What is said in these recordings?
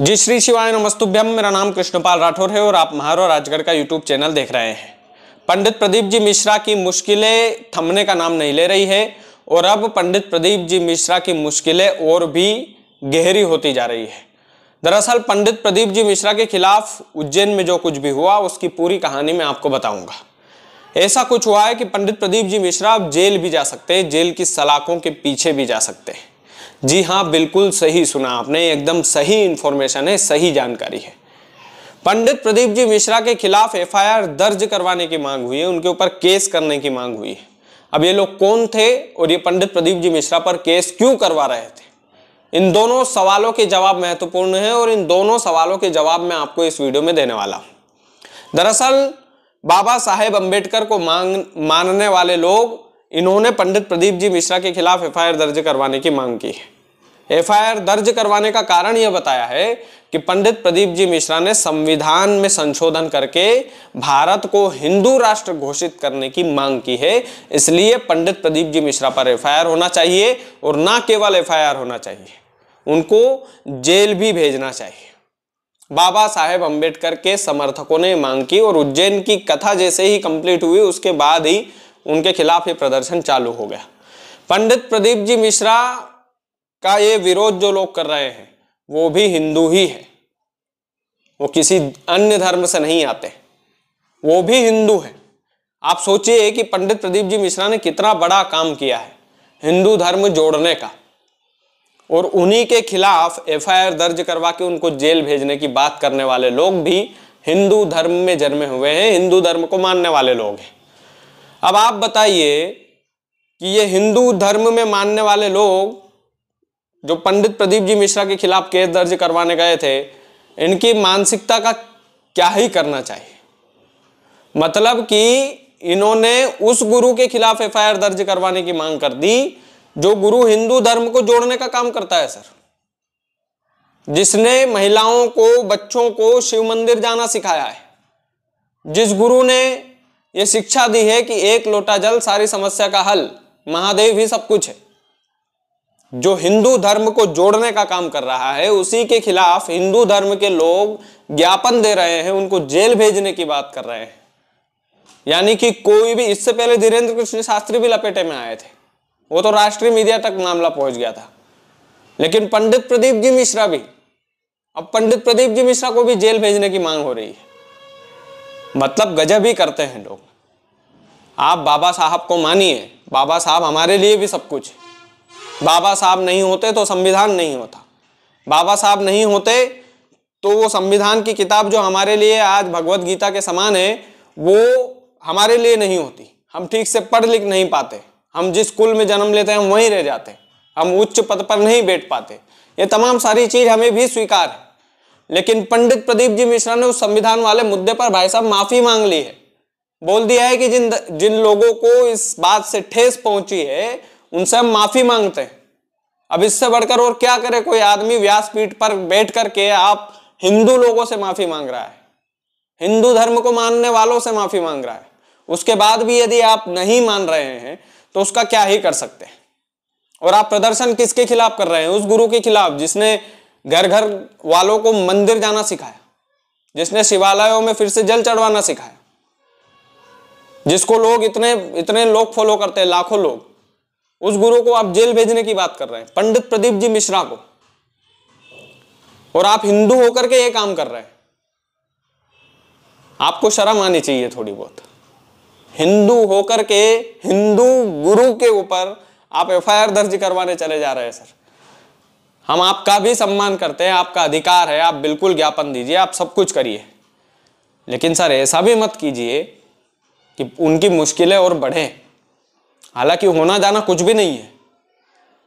जी श्री शिवाय नमस्तुभ्यम मेरा नाम कृष्णपाल राठौर है और आप महारो राजगढ़ का यूट्यूब चैनल देख रहे हैं पंडित प्रदीप जी मिश्रा की मुश्किलें थमने का नाम नहीं ले रही है और अब पंडित प्रदीप जी मिश्रा की मुश्किलें और भी गहरी होती जा रही है दरअसल पंडित प्रदीप जी मिश्रा के खिलाफ उज्जैन में जो कुछ भी हुआ उसकी पूरी कहानी मैं आपको बताऊंगा ऐसा कुछ हुआ है कि पंडित प्रदीप जी मिश्रा अब जेल भी जा सकते हैं जेल की सलाखों के पीछे भी जा सकते हैं जी हाँ बिल्कुल सही सुना आपने एकदम सही इन्फॉर्मेशन है सही जानकारी है पंडित प्रदीप जी मिश्रा के खिलाफ एफआईआर दर्ज करवाने की मांग हुई है उनके ऊपर केस करने की मांग हुई है अब ये लोग कौन थे और ये पंडित प्रदीप जी मिश्रा पर केस क्यों करवा रहे थे इन दोनों सवालों के जवाब महत्वपूर्ण है और इन दोनों सवालों के जवाब मैं आपको इस वीडियो में देने वाला हूं दरअसल बाबा साहेब अंबेडकर को मांग मानने वाले लोग इन्होंने पंडित प्रदीप जी मिश्रा के खिलाफ एफ दर्ज करवाने की मांग की है आर दर्ज करवाने का कारण यह बताया है कि पंडित प्रदीप जी मिश्रा ने संविधान में संशोधन करके भारत को हिंदू राष्ट्र घोषित करने की मांग की है इसलिए पंडित प्रदीप जी मिश्रा पर आर होना चाहिए और ना केवल आर होना चाहिए उनको जेल भी भेजना चाहिए बाबा साहेब अंबेडकर के समर्थकों ने मांग की और उज्जैन की कथा जैसे ही कंप्लीट हुई उसके बाद ही उनके खिलाफ ये प्रदर्शन चालू हो गया पंडित प्रदीप जी मिश्रा का ये विरोध जो लोग कर रहे हैं वो भी हिंदू ही है वो किसी अन्य धर्म से नहीं आते वो भी हिंदू है आप सोचिए कि पंडित प्रदीप जी मिश्रा ने कितना बड़ा काम किया है हिंदू धर्म जोड़ने का और उन्हीं के खिलाफ एफआईआर दर्ज करवा के उनको जेल भेजने की बात करने वाले लोग भी हिंदू धर्म में जन्मे हुए हैं हिंदू धर्म को मानने वाले लोग हैं अब आप बताइए कि ये हिंदू धर्म में मानने वाले लोग जो पंडित प्रदीप जी मिश्रा के खिलाफ केस दर्ज करवाने गए थे इनकी मानसिकता का क्या ही करना चाहिए मतलब कि इन्होंने उस गुरु के खिलाफ एफआईआर दर्ज करवाने की मांग कर दी जो गुरु हिंदू धर्म को जोड़ने का काम करता है सर जिसने महिलाओं को बच्चों को शिव मंदिर जाना सिखाया है जिस गुरु ने ये शिक्षा दी है कि एक लोटा जल सारी समस्या का हल महादेव ही सब कुछ है जो हिंदू धर्म को जोड़ने का काम कर रहा है उसी के खिलाफ हिंदू धर्म के लोग ज्ञापन दे रहे हैं उनको जेल भेजने की बात कर रहे हैं यानी कि कोई भी इससे पहले धीरेन्द्र कृष्ण शास्त्री भी लपेटे में आए थे वो तो राष्ट्रीय मीडिया तक मामला पहुंच गया था लेकिन पंडित प्रदीप जी मिश्रा भी अब पंडित प्रदीप जी मिश्रा को भी जेल भेजने की मांग हो रही है मतलब गजब ही करते हैं लोग आप बाबा साहब को मानिए बाबा साहब हमारे लिए भी सब कुछ है बाबा साहब नहीं होते तो संविधान नहीं होता बाबा साहब नहीं होते तो वो संविधान की किताब जो हमारे लिए आज भगवत गीता के समान है वो हमारे लिए नहीं होती हम ठीक से पढ़ लिख नहीं पाते हम जिस कुल में जन्म लेते हैं हम वहीं रह जाते हम उच्च पद पर नहीं बैठ पाते ये तमाम सारी चीज़ हमें भी स्वीकार है लेकिन पंडित प्रदीप जी मिश्रा ने उस संविधान वाले मुद्दे पर भाई साहब माफी मांग ली है बोल दिया है कि जिन जिन लोगों को इस बात से ठेस पहुंची है उनसे हम माफी मांगते हैं अब इससे बढ़कर और क्या करे कोई आदमी व्यासपीठ पर बैठ करके आप हिंदू लोगों से माफी मांग रहा है हिंदू धर्म को मानने वालों से माफी मांग रहा है उसके बाद भी यदि आप नहीं मान रहे हैं तो उसका क्या ही कर सकते हैं और आप प्रदर्शन किसके खिलाफ कर रहे हैं उस गुरु के खिलाफ जिसने घर घर वालों को मंदिर जाना सिखाया जिसने शिवालयों में फिर से जल चढ़वाना सिखाया जिसको लोग इतने इतने लोग फॉलो करते हैं लाखों लोग उस गुरु को आप जेल भेजने की बात कर रहे हैं पंडित प्रदीप जी मिश्रा को और आप हिंदू होकर के ये काम कर रहे हैं आपको शर्म आनी चाहिए थोड़ी बहुत हिंदू होकर के हिंदू गुरु के ऊपर आप एफआईआर दर्ज करवाने चले जा रहे हैं सर हम आपका भी सम्मान करते हैं आपका अधिकार है आप बिल्कुल ज्ञापन दीजिए आप सब कुछ करिए लेकिन सर ऐसा भी मत कीजिए कि उनकी मुश्किलें और बढ़ें हालांकि होना जाना कुछ भी नहीं है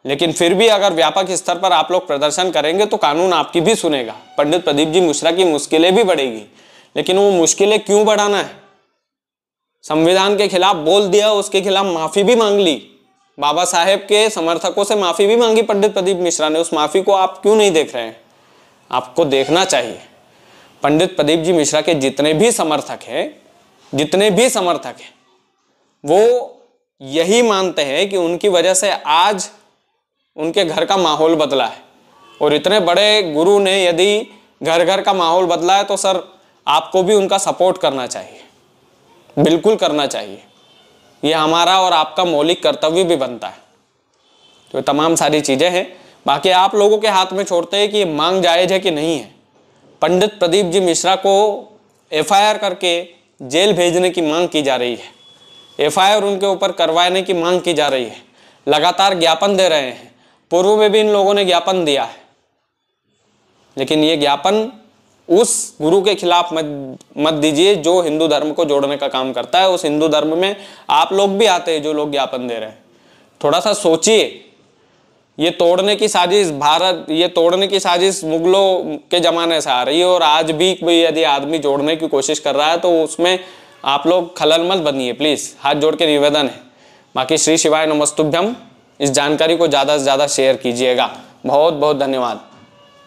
लेकिन फिर भी अगर व्यापक स्तर पर आप लोग प्रदर्शन करेंगे तो कानून आपकी भी सुनेगा पंडित प्रदीप जी मिश्रा की मुश्किलें भी बढ़ेगी लेकिन वो मुश्किलें क्यों बढ़ाना है संविधान के खिलाफ बोल दिया उसके खिलाफ माफी भी मांग ली बाबा साहेब के समर्थकों से माफ़ी भी मांगी पंडित प्रदीप मिश्रा ने उस माफ़ी को आप क्यों नहीं देख रहे हैं आपको देखना चाहिए पंडित प्रदीप जी मिश्रा के जितने भी समर्थक हैं जितने भी समर्थक हैं वो यही मानते हैं कि उनकी वजह से आज उनके घर का माहौल बदला है और इतने बड़े गुरु ने यदि घर घर का माहौल बदला है तो सर आपको भी उनका सपोर्ट करना चाहिए बिल्कुल करना चाहिए ये हमारा और आपका मौलिक कर्तव्य भी बनता है तो तमाम सारी चीज़ें हैं बाकी आप लोगों के हाथ में छोड़ते हैं कि ये मांग जायज है कि नहीं है पंडित प्रदीप जी मिश्रा को एफआईआर करके जेल भेजने की मांग की जा रही है एफआईआर उनके ऊपर करवाने की मांग की जा रही है लगातार ज्ञापन दे रहे हैं पूर्व में भी इन लोगों ने ज्ञापन दिया है लेकिन ये ज्ञापन उस गुरु के खिलाफ मत मत दीजिए जो हिंदू धर्म को जोड़ने का काम करता है उस हिंदू धर्म में आप लोग भी आते हैं जो लोग ज्ञापन दे रहे हैं थोड़ा सा सोचिए ये तोड़ने की साजिश भारत ये तोड़ने की साजिश मुगलों के ज़माने से आ रही है और आज भी कोई यदि आदमी जोड़ने की कोशिश कर रहा है तो उसमें आप लोग खलल मत बनिए प्लीज़ हाथ जोड़ के निवेदन है बाकी श्री शिवाय नमस्तुभ्यम इस जानकारी को ज़्यादा से ज़्यादा शेयर कीजिएगा बहुत बहुत धन्यवाद